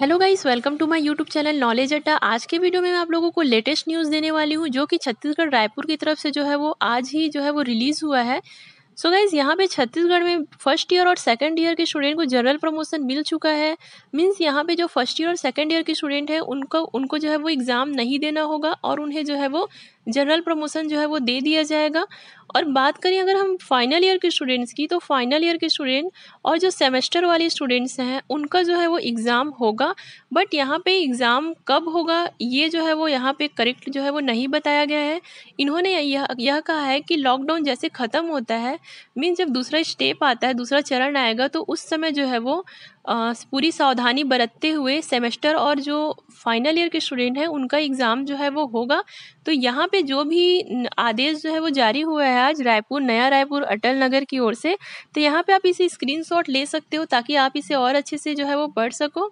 hello guys welcome to my YouTube channel knowledge Adda आज के video में मैं आप लोगों को लेटेस्ट न्यूज़ देने वाली हूँ जो कि छत्तीसगढ़ रायपुर की तरफ से जो है वो आज ही जो है वो रिलीज़ हुआ है सो so गाइज यहाँ पे छत्तीसगढ़ में फर्स्ट ईयर और सेकंड ईयर के स्टूडेंट को जनरल प्रमोशन मिल चुका है मीन्स यहाँ पे जो फर्स्ट ईयर और सेकंड ईयर के स्टूडेंट हैं उनको उनको जो है वो एग्ज़ाम नहीं देना होगा और उन्हें जो है वो जनरल प्रमोशन जो है वो दे दिया जाएगा और बात करें अगर हम फाइनल ईयर के स्टूडेंट्स की तो फाइनल ईयर के स्टूडेंट और जो सेमेस्टर वाले स्टूडेंट्स हैं उनका जो है वो एग्ज़ाम होगा बट यहाँ पे एग्ज़ाम कब होगा ये जो है वो यहाँ पे करेक्ट जो है वो नहीं बताया गया है इन्होंने यह यह कहा है कि लॉकडाउन जैसे ख़त्म होता है मीन्स जब दूसरा स्टेप आता है दूसरा चरण आएगा तो उस समय जो है वो आ, पूरी सावधानी बरतते हुए सेमेस्टर और जो फाइनल ईयर के स्टूडेंट हैं उनका एग्ज़ाम जो है वो होगा तो यहाँ पे जो भी आदेश जो है वो जारी हुआ है आज रायपुर नया रायपुर अटल नगर की ओर से तो यहाँ पर आप इसे स्क्रीन ले सकते हो ताकि आप इसे और अच्छे से जो है वो पढ़ सको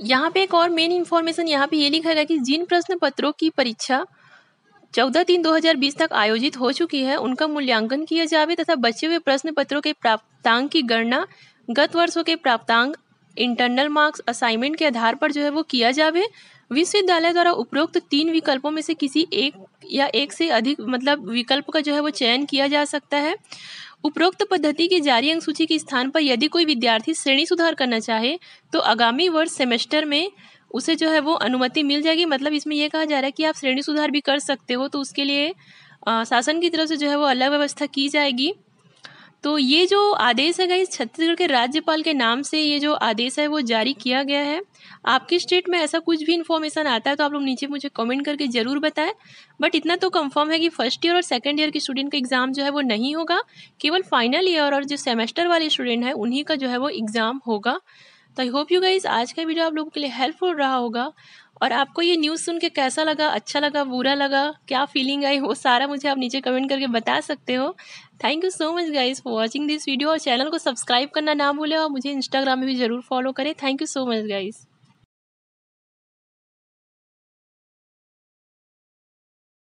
यहाँ पे एक और मेन इन्फॉर्मेशन यहाँ पे ये लिखा गया कि जिन प्रश्न पत्रों की परीक्षा चौदह तीन 2020 तक आयोजित हो चुकी है उनका मूल्यांकन किया जावे तथा बचे हुए प्रश्न पत्रों के प्राप्तांक की गणना गत वर्षों के प्राप्तांक इंटरनल मार्क्स असाइनमेंट के आधार पर जो है वो किया जावे विश्वविद्यालय द्वारा उपरोक्त तीन विकल्पों में से किसी एक या एक से अधिक मतलब विकल्प का जो है वो चयन किया जा सकता है उपरोक्त पद्धति की जारी अंक सूची के स्थान पर यदि कोई विद्यार्थी श्रेणी सुधार करना चाहे तो आगामी वर्ष सेमेस्टर में उसे जो है वो अनुमति मिल जाएगी मतलब इसमें यह कहा जा रहा है कि आप श्रेणी सुधार भी कर सकते हो तो उसके लिए आ, शासन की तरफ से जो है वो अलग व्यवस्था की जाएगी तो ये जो आदेश है गई छत्तीसगढ़ के राज्यपाल के नाम से ये जो आदेश है वो जारी किया गया है आपके स्टेट में ऐसा कुछ भी इन्फॉर्मेशन आता है तो आप लोग नीचे मुझे कमेंट करके ज़रूर बताएं बट इतना तो कंफर्म है कि फर्स्ट ईयर और सेकेंड ईयर के स्टूडेंट का एग्ज़ाम जो है वो नहीं होगा केवल फाइनल ईयर और जो सेमेस्टर वाले स्टूडेंट हैं उन्हीं का जो है वो एग्ज़ाम होगा तो आई होप यू गाइज आज का वीडियो आप लोगों के लिए हेल्पफुल रहा होगा और आपको ये न्यूज़ सुन के कैसा लगा अच्छा लगा बुरा लगा क्या फीलिंग आई वो सारा मुझे आप नीचे कमेंट करके बता सकते हो thank you so much guys for watching this video और चैनल को सब्सक्राइब करना ना भूले और मुझे इंस्टाग्राम में भी ज़रूर फॉलो करें thank you so much guys